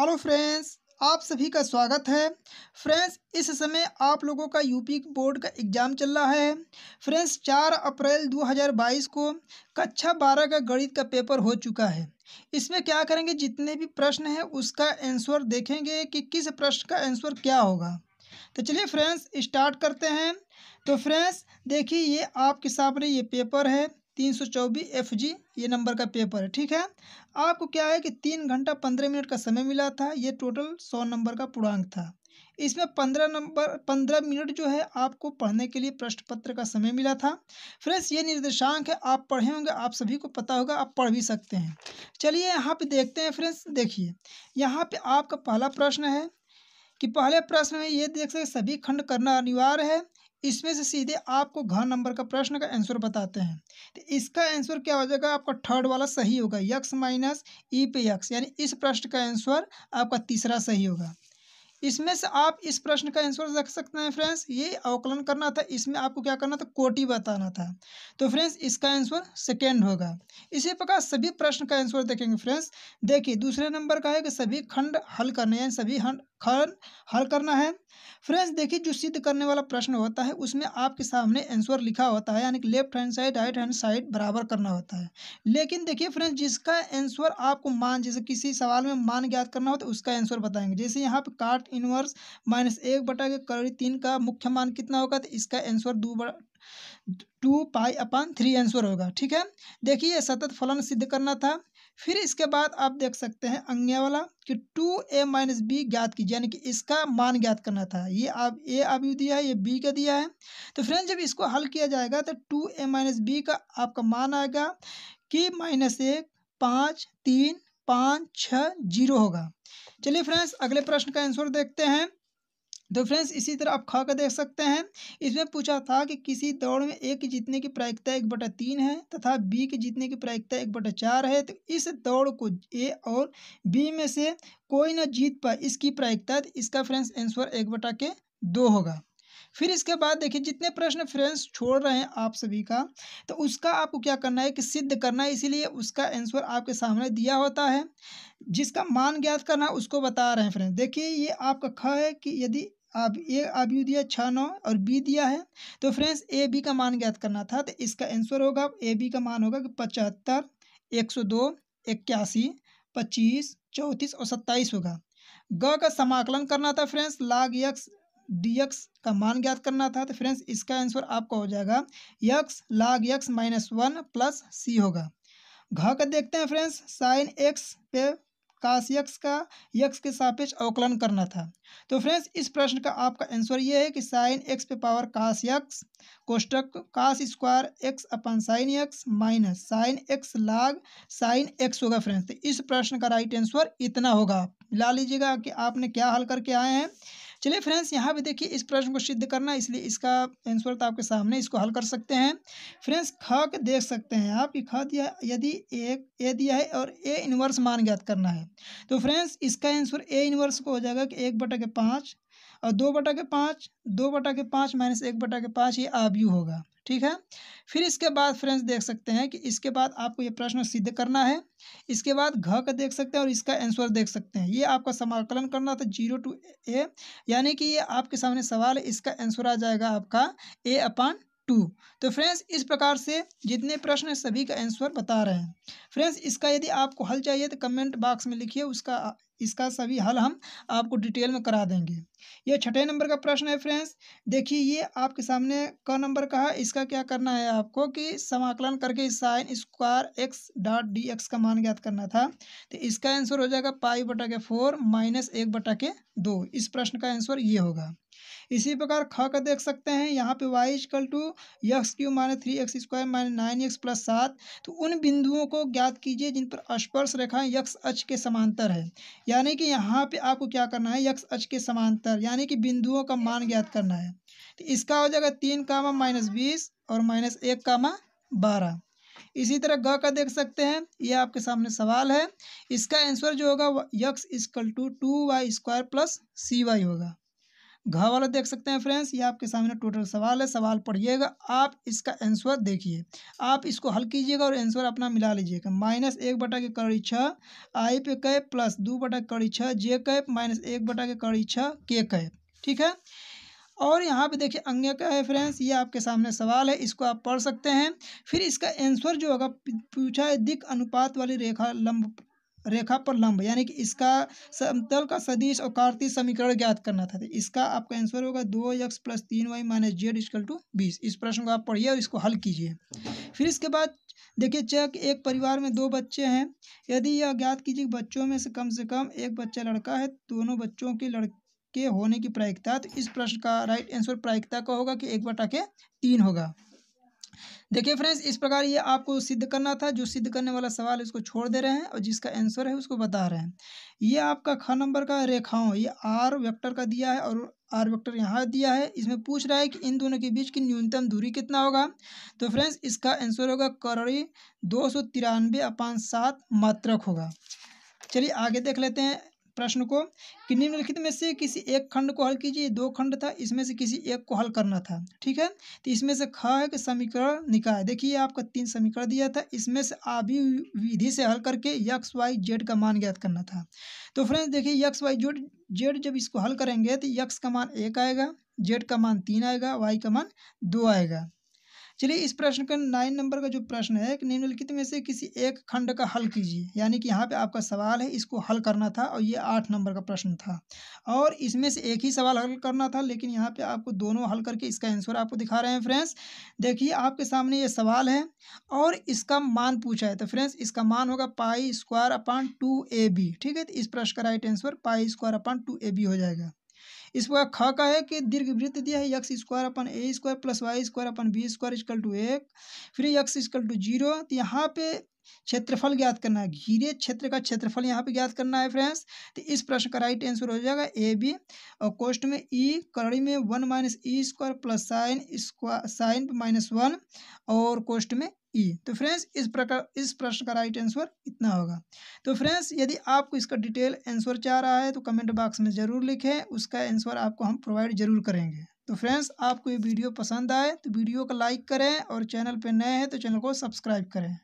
Hello friends आप सभी का स्वागत है फ्रेंड्स इस समय आप लोगों का यूपी बोर्ड का एग्ज़ाम चल रहा है फ्रेंड्स चार अप्रैल 2022 को कक्षा बारह का गणित का पेपर हो चुका है इसमें क्या करेंगे जितने भी प्रश्न हैं उसका आंसर देखेंगे कि किस प्रश्न का आंसर क्या होगा तो चलिए फ्रेंड्स स्टार्ट करते हैं तो फ्रेंड्स देखिए ये आपके सामने ये पेपर है तीन सौ चौबीस एफ जी ये नंबर का पेपर है ठीक है आपको क्या है कि तीन घंटा पंद्रह मिनट का समय मिला था ये टोटल सौ नंबर का पूर्णांक था इसमें पंद्रह नंबर पंद्रह मिनट जो है आपको पढ़ने के लिए प्रश्न पत्र का समय मिला था फ्रेंड्स ये निर्देशांक है आप पढ़े होंगे आप सभी को पता होगा आप पढ़ भी सकते हैं चलिए यहाँ पे देखते हैं फ्रेंड्स देखिए यहाँ पे आपका पहला प्रश्न है कि पहले प्रश्न में ये देख सकते सभी खंड करना अनिवार्य है इसमें से सीधे आपको घ नंबर का प्रश्न का आंसर बताते हैं तो इसका आंसर क्या हो जाएगा आपका थर्ड वाला सही होगा यक्स माइनस ई पे यक्स यानी इस प्रश्न का आंसर आपका तीसरा सही होगा इसमें से आप इस प्रश्न का आंसर रख सकते हैं फ्रेंड्स ये अवकलन करना था इसमें आपको क्या करना था कोटि बताना था तो फ्रेंड्स इसका आंसर सेकेंड होगा इसी प्रकार सभी प्रश्न का आंसर देखेंगे फ्रेंड्स देखिए दूसरे नंबर का है कि सभी खंड हल करने यानी सभी खर हल करना है फ्रेंड्स देखिए जो सिद्ध करने वाला प्रश्न होता है उसमें आपके सामने आंसर लिखा होता है यानी कि left hand side right hand side बराबर करना होता है लेकिन देखिए फ्रेंड्स जिसका आंसर आपको मान जैसे किसी सवाल में मान ज्ञात करना हो तो उसका आंसर बताएंगे जैसे यहाँ पे काट इनवर्स माइनस एक बटा के कड़ी तीन का मुख्य मान कितना होगा तो इसका आंसर दो two pi upon three answer होगा ठीक है देखिए सतत फलन सिद्ध करना था फिर इसके बाद आप देख सकते हैं अंगे वाला कि टू ए माइनस बी ज्ञात कीजिए यानी कि इसका मान ज्ञात करना था ये आप ए अभी दिया है ये बी का दिया है तो फ्रेंड्स जब इसको हल किया जाएगा तो टू ए माइनस बी का आपका मान आएगा कि माइनस एक पाँच तीन पाँच छः जीरो होगा चलिए फ्रेंड्स अगले प्रश्न का आंसर देखते हैं तो फ्रेंड्स इसी तरह आप खा कर देख सकते हैं इसमें पूछा था कि किसी दौड़ में ए की जीतने की प्रायिकता एक बटा तीन है तथा बी के जीतने की प्रायिकता एक बटा चार है तो इस दौड़ को ए और बी में से कोई ना जीत पाए इसकी प्रायिकता इसका फ्रेंड्स आंसर एक बटा के दो होगा फिर इसके बाद देखिए जितने प्रश्न फ्रेंड्स छोड़ रहे हैं आप सभी का तो उसका आपको क्या करना है कि सिद्ध करना है इसीलिए उसका आंसर आपके सामने दिया होता है जिसका मान ज्ञात करना उसको बता रहे हैं फ्रेंड्स देखिए ये आपका ख है कि यदि आप ए आप यू दिया छः नौ और बी दिया है तो फ्रेंड्स ए बी का मान ज्ञात करना था तो इसका आंसर होगा ए बी का मान होगा कि पचहत्तर एक सौ दो इक्यासी पच्चीस चौंतीस और सत्ताईस होगा ग का समाकलन करना था फ्रेंड्स लाग यक्स डी एक्स का मान ज्ञात करना था तो फ्रेंड्स इसका आंसर आपका हो जाएगा x log x minus one plus C होगा घ का देखते हैं फ्रेंड्स साइन एक्स पे काश यक्स का यक्स के सापेक्ष अवकलन करना था तो फ्रेंड्स इस प्रश्न का आपका आंसर ये है कि साइन एक्स पे पावर काश यक्स कोष्टक cosh square x upon sine x minus sine x log sine x होगा फ्रेंड्स तो इस प्रश्न का राइट आंसर इतना होगा ला लीजिएगा कि आपने क्या हल करके आए हैं चलिए फ्रेंड्स यहाँ भी देखिए इस प्रश्न को सिद्ध करना इसलिए इसका आंसर तो आपके सामने इसको हल कर सकते हैं फ्रेंड्स ख के देख सकते हैं आप ख दिया यदि एक ए दिया है और ए इनवर्स मान ज्ञात करना है तो फ्रेंड्स इसका आंसर ए इनवर्स को हो जाएगा कि एक बटा के पाँच और दो बटा के पाँच दो बटा के पाँच माइनस एक बटा के पाँच ये आबयू होगा ठीक है फिर इसके बाद फ्रेंड्स देख सकते हैं कि इसके बाद आपको ये प्रश्न सिद्ध करना है इसके बाद घ का देख सकते हैं और इसका आंसर देख सकते हैं ये आपका समाकलन करना था जीरो टू ए यानी कि ये आपके सामने सवाल है इसका आंसर आ जाएगा आपका ए अपान टू तो फ्रेंड्स इस प्रकार से जितने प्रश्न हैं सभी का आंसर बता रहे हैं फ्रेंड्स इसका यदि आपको हल चाहिए तो कमेंट बॉक्स में लिखिए उसका इसका सभी हल हम आपको डिटेल में करा देंगे ये छठे नंबर का प्रश्न है फ्रेंड्स देखिए ये आपके सामने क नंबर का है इसका क्या करना है आपको कि समाकलन करके sine square x dot d x का मान ज्ञात करना था तो इसका आंसर हो जाएगा पाई बटा के फोर माइनस एक बटा के दो इस प्रश्न का आंसर ये होगा इसी प्रकार ख का देख सकते हैं यहाँ पे y is equal to x cube minus three x square minus nine x plus सात तो उन बिंदुओं को ज्ञात कीजिए जिन पर स्पर्श रेखा यक्स अच के समांतर है यानी कि यहाँ पे आपको क्या करना है यक्स अच के समांतर यानी कि बिंदुओं का मान ज्ञात करना है तो इसका हो जाएगा तीन कामा माइनस बीस और माइनस एक कामा बारह इसी तरह ग का देख सकते हैं ये आपके सामने सवाल है इसका आंसर जो होगा x is equal to two y square plus C y होगा घ वाला देख सकते हैं फ्रेंड्स ये आपके सामने टोटल सवाल है सवाल पढ़िएगा आप इसका आंसर देखिए आप इसको हल कीजिएगा और आंसर अपना मिला लीजिएगा माइनस एक बटा के कड़ी छः आई पे कैप प्लस दो बटा के कड़ी छः जे कैप माइनस एक बटा के कड़ी छः के कैप ठीक है और यहाँ पे देखिए अंग का है फ्रेंड्स ये आपके सामने सवाल है इसको आप पढ़ सकते हैं फिर इसका आंसर जो होगा पूछा है दिक अनुपात वाली रेखा लंब रेखा पर लंब यानी कि इसका समतल का सदिश और कार्तीय समीकरण ज्ञात करना था तो इसका आपका आंसर होगा दो एक्स प्लस तीन y minus z is equal to बीस इस प्रश्न को आप पढ़िए और इसको हल कीजिए फिर इसके बाद देखिए चेक एक परिवार में दो बच्चे हैं यदि यह ज्ञात कीजिए बच्चों में से कम से कम एक बच्चा लड़का है दोनों बच्चों के लड़के होने की प्रायिकता तो इस प्रश्न का राइट आंसर प्रायिकता का होगा कि एक बटा के तीन होगा देखिए फ्रेंड्स इस प्रकार ये आपको सिद्ध करना था जो सिद्ध करने वाला सवाल है उसको छोड़ दे रहे हैं और जिसका आंसर है उसको बता रहे हैं ये आपका ख नंबर का रेखाओं ये आर वेक्टर का दिया है और आर वेक्टर यहाँ दिया है इसमें पूछ रहा है कि इन दोनों के बीच की न्यूनतम दूरी कितना होगा तो फ्रेंड्स इसका आंसर होगा करी दो सौ तिरानवे होगा चलिए आगे देख लेते हैं प्रश्न को कि निम्नलिखित में से किसी एक खंड को हल कीजिए दो खंड था इसमें से किसी एक को हल करना था ठीक है तो इसमें से ख है कि समीकरण निकाय देखिए आपका तीन समीकरण दिया था इसमें से आभि विधि से हल करके यक्स वाई जेड का मान ज्ञात करना था तो फ्रेंड्स देखिए यक्स वाई जेड जेड जब इसको हल करेंगे तो यक्स का मान एक आएगा जेड का मान तीन आएगा वाई का मान दो आएगा चलिए इस प्रश्न का नाइन नंबर का जो प्रश्न है कि निम्नलिखित में से किसी एक खंड का हल कीजिए यानी कि यहाँ पे आपका सवाल है इसको हल करना था और ये आठ नंबर का प्रश्न था और इसमें से एक ही सवाल हल करना था लेकिन यहाँ पे आपको दोनों हल करके इसका आंसर आपको दिखा रहे हैं फ्रेंड्स देखिए आपके सामने ये सवाल है और इसका मान पूछा है तो फ्रेंड्स इसका मान होगा pi square upon two A B ठीक है तो इस प्रश्न का right answer pi square upon two A B हो जाएगा इस ख का है कि दीर्घ वृत्त दिया है x square upon A square plus y square upon B square is equal to एक फिर यक्स इजकल टू जीरो तो यहाँ पे क्षेत्रफल ज्ञात करना है घिरे क्षेत्र का क्षेत्रफल यहाँ पे ज्ञात करना है फ्रेंड्स तो इस प्रश्न का राइट आंसर हो जाएगा ए बी और कोष्ट में ई e, कड़ी में one minus e square plus sine square sine minus one और कोष्ट में ई e. तो फ्रेंड्स इस प्रकार इस प्रश्न का राइट आंसर इतना होगा तो फ्रेंड्स यदि आपको इसका डिटेल आंसर चाह रहा है तो कमेंट बॉक्स में ज़रूर लिखें उसका आंसर आपको हम प्रोवाइड जरूर करेंगे तो फ्रेंड्स आपको ये वीडियो पसंद आए तो वीडियो को लाइक करें और चैनल पर नए हैं तो चैनल को सब्सक्राइब करें